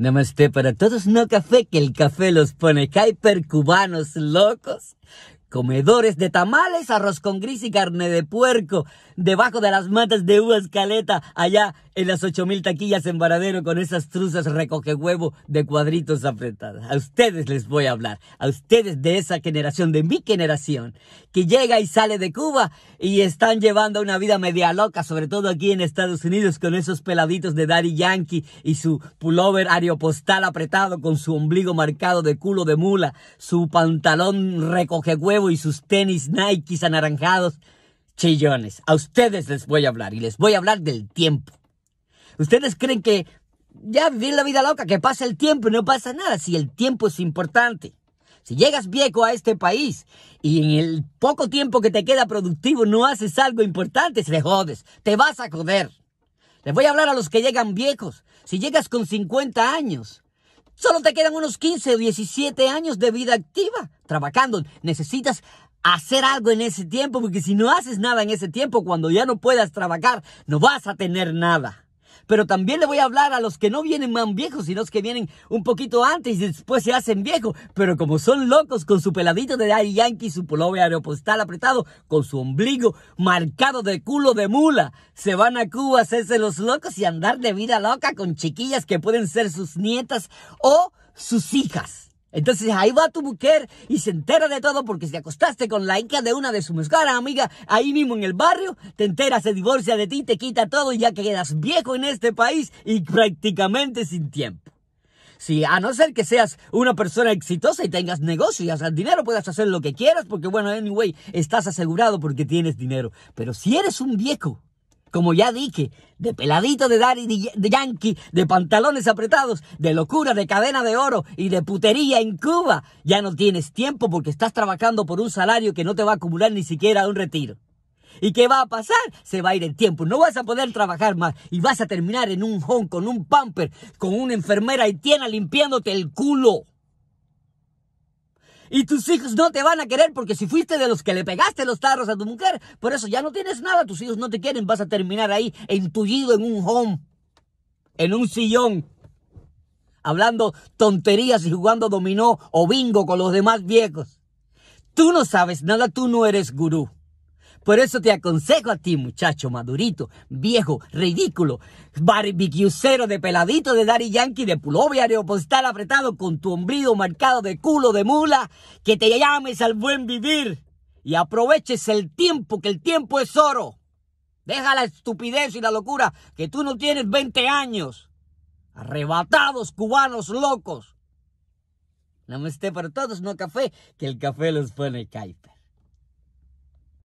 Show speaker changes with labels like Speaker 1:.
Speaker 1: Namaste para todos, no café, que el café los pone hyper cubanos locos comedores de tamales, arroz con gris y carne de puerco, debajo de las matas de uvas allá en las 8000 taquillas en Varadero con esas truzas recoge huevo de cuadritos apretadas. A ustedes les voy a hablar, a ustedes de esa generación, de mi generación, que llega y sale de Cuba y están llevando una vida media loca, sobre todo aquí en Estados Unidos con esos peladitos de Daddy Yankee y su pullover ariopostal apretado con su ombligo marcado de culo de mula, su pantalón recoge huevo y sus tenis Nikes anaranjados. Chillones, a ustedes les voy a hablar y les voy a hablar del tiempo. ¿Ustedes creen que ya vivir la vida loca, que pasa el tiempo y no pasa nada? Si el tiempo es importante. Si llegas viejo a este país y en el poco tiempo que te queda productivo no haces algo importante, se jodes, te vas a joder. Les voy a hablar a los que llegan viejos. Si llegas con 50 años Solo te quedan unos 15 o 17 años de vida activa trabajando. Necesitas hacer algo en ese tiempo, porque si no haces nada en ese tiempo, cuando ya no puedas trabajar, no vas a tener nada. Pero también le voy a hablar a los que no vienen más viejos, sino los que vienen un poquito antes y después se hacen viejos. Pero como son locos con su peladito de Daddy Yankee, su de aeropostal apretado, con su ombligo marcado de culo de mula, se van a Cuba a hacerse los locos y andar de vida loca con chiquillas que pueden ser sus nietas o sus hijas. Entonces ahí va tu mujer y se entera de todo porque si acostaste con la hija de una de sus caras amigas ahí mismo en el barrio, te entera, se divorcia de ti, te quita todo y ya quedas viejo en este país y prácticamente sin tiempo. Si a no ser que seas una persona exitosa y tengas negocio y hagas dinero, puedas hacer lo que quieras porque bueno, anyway, estás asegurado porque tienes dinero. Pero si eres un viejo como ya dije, de peladito de Daddy de Yankee, de pantalones apretados, de locura, de cadena de oro y de putería en Cuba. Ya no tienes tiempo porque estás trabajando por un salario que no te va a acumular ni siquiera un retiro. ¿Y qué va a pasar? Se va a ir el tiempo. No vas a poder trabajar más y vas a terminar en un home con un pamper, con una enfermera haitiana limpiándote el culo. Y tus hijos no te van a querer porque si fuiste de los que le pegaste los tarros a tu mujer, por eso ya no tienes nada, tus hijos no te quieren, vas a terminar ahí entullido en un home, en un sillón, hablando tonterías y jugando dominó o bingo con los demás viejos. Tú no sabes nada, tú no eres gurú. Por eso te aconsejo a ti, muchacho madurito, viejo, ridículo, barbiquicero de peladito de Daddy Yankee, de pulovia postal apretado con tu ombligo marcado de culo de mula, que te llames al buen vivir y aproveches el tiempo, que el tiempo es oro. Deja la estupidez y la locura, que tú no tienes 20 años. Arrebatados cubanos locos. esté para todos, no café, que el café los pone caiper.